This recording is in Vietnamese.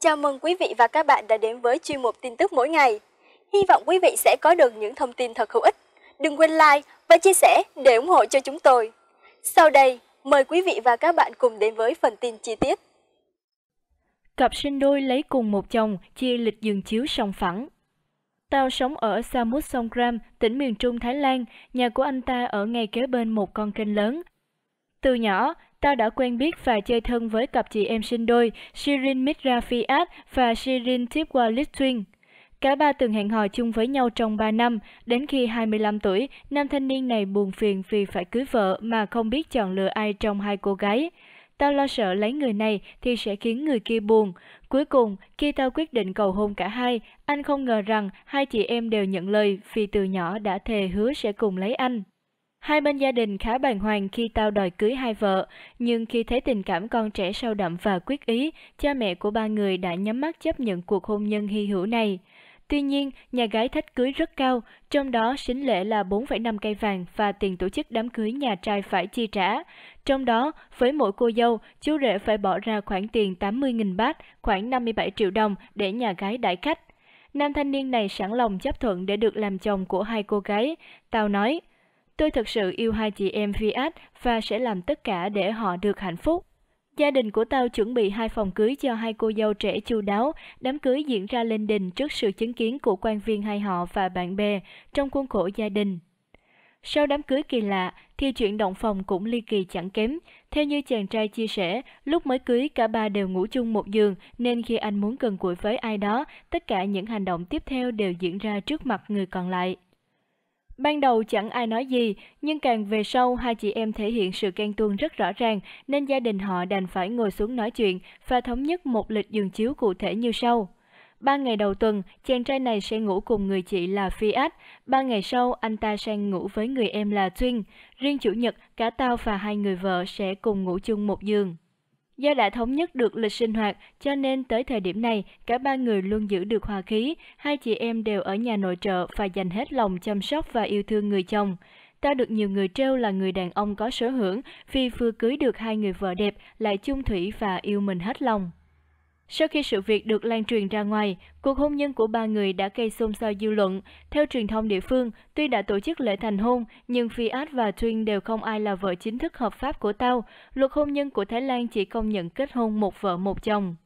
Chào mừng quý vị và các bạn đã đến với chuyên mục tin tức mỗi ngày. Hy vọng quý vị sẽ có được những thông tin thật hữu ích. Đừng quên like và chia sẻ để ủng hộ cho chúng tôi. Sau đây, mời quý vị và các bạn cùng đến với phần tin chi tiết. Cặp sinh đôi lấy cùng một chồng, chia lịch giường chiếu song phẳng. Tao sống ở Samut Songkram, tỉnh miền Trung Thái Lan, nhà của anh ta ở ngay kế bên một con kênh lớn. Từ nhỏ, Tao đã quen biết và chơi thân với cặp chị em sinh đôi Shirin Mitra Fiat và Shirin Tipwalit Twin. Cả ba từng hẹn hò chung với nhau trong 3 năm, đến khi 25 tuổi, nam thanh niên này buồn phiền vì phải cưới vợ mà không biết chọn lựa ai trong hai cô gái. Tao lo sợ lấy người này thì sẽ khiến người kia buồn. Cuối cùng, khi tao quyết định cầu hôn cả hai, anh không ngờ rằng hai chị em đều nhận lời vì từ nhỏ đã thề hứa sẽ cùng lấy anh. Hai bên gia đình khá bàng hoàng khi tao đòi cưới hai vợ, nhưng khi thấy tình cảm con trẻ sâu đậm và quyết ý, cha mẹ của ba người đã nhắm mắt chấp nhận cuộc hôn nhân hy hữu này. Tuy nhiên, nhà gái thách cưới rất cao, trong đó sính lễ là 4,5 cây vàng và tiền tổ chức đám cưới nhà trai phải chi trả. Trong đó, với mỗi cô dâu, chú rể phải bỏ ra khoản tiền 80.000 bát, khoảng 57 triệu đồng để nhà gái đại khách. Nam thanh niên này sẵn lòng chấp thuận để được làm chồng của hai cô gái. Tao nói, Tôi thật sự yêu hai chị em Fiat và sẽ làm tất cả để họ được hạnh phúc. Gia đình của tao chuẩn bị hai phòng cưới cho hai cô dâu trẻ chu đáo. Đám cưới diễn ra lên đình trước sự chứng kiến của quan viên hai họ và bạn bè trong khuôn khổ gia đình. Sau đám cưới kỳ lạ thì chuyện động phòng cũng ly kỳ chẳng kém. Theo như chàng trai chia sẻ, lúc mới cưới cả ba đều ngủ chung một giường nên khi anh muốn gần gũi với ai đó, tất cả những hành động tiếp theo đều diễn ra trước mặt người còn lại. Ban đầu chẳng ai nói gì, nhưng càng về sau hai chị em thể hiện sự ghen tuông rất rõ ràng nên gia đình họ đành phải ngồi xuống nói chuyện và thống nhất một lịch giường chiếu cụ thể như sau. Ba ngày đầu tuần, chàng trai này sẽ ngủ cùng người chị là Phi Ách. Ba ngày sau, anh ta sang ngủ với người em là Tuyên. Riêng chủ nhật, cả tao và hai người vợ sẽ cùng ngủ chung một giường. Do đã thống nhất được lịch sinh hoạt, cho nên tới thời điểm này, cả ba người luôn giữ được hòa khí, hai chị em đều ở nhà nội trợ và dành hết lòng chăm sóc và yêu thương người chồng. Ta được nhiều người trêu là người đàn ông có sở hưởng vì vừa cưới được hai người vợ đẹp lại chung thủy và yêu mình hết lòng. Sau khi sự việc được lan truyền ra ngoài, cuộc hôn nhân của ba người đã gây xôn xao dư luận. Theo truyền thông địa phương, tuy đã tổ chức lễ thành hôn, nhưng Fiat và Twin đều không ai là vợ chính thức hợp pháp của tao. Luật hôn nhân của Thái Lan chỉ công nhận kết hôn một vợ một chồng.